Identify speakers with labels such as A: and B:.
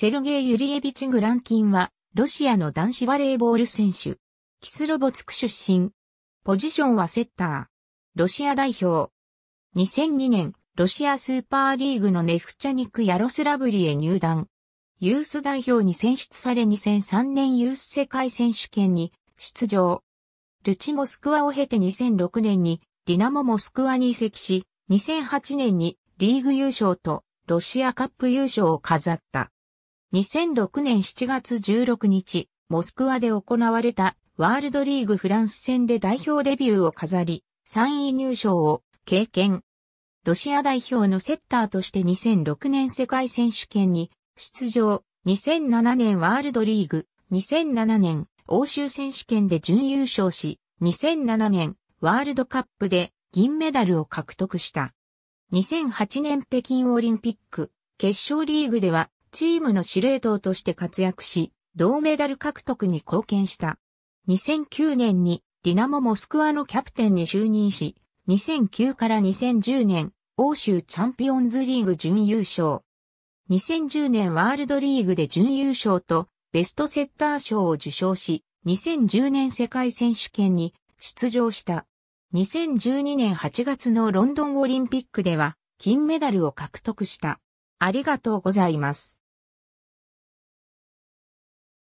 A: セルゲイ・ユリエビチ・グランキンは、ロシアの男子バレーボール選手。キスロボツク出身。ポジションはセッター。ロシア代表。2002年、ロシアスーパーリーグのネフチャニク・ヤロスラブリへ入団。ユース代表に選出され2003年ユース世界選手権に出場。ルチモスクワを経て2006年にディナモモスクワに移籍し、2008年にリーグ優勝とロシアカップ優勝を飾った。2006年7月16日、モスクワで行われたワールドリーグフランス戦で代表デビューを飾り、3位入賞を経験。ロシア代表のセッターとして2006年世界選手権に出場、2007年ワールドリーグ、2007年欧州選手権で準優勝し、2007年ワールドカップで銀メダルを獲得した。2008年北京オリンピック決勝リーグではチームの司令塔として活躍し、銅メダル獲得に貢献した。2009年にディナモ・モスクワのキャプテンに就任し、2009から2010年、欧州チャンピオンズリーグ準優勝。2010年ワールドリーグで準優勝とベストセッター賞を受賞し、2010年世界選手権に出場した。2012年8月のロンドンオリンピックでは金メダルを獲得した。ありがとうございます。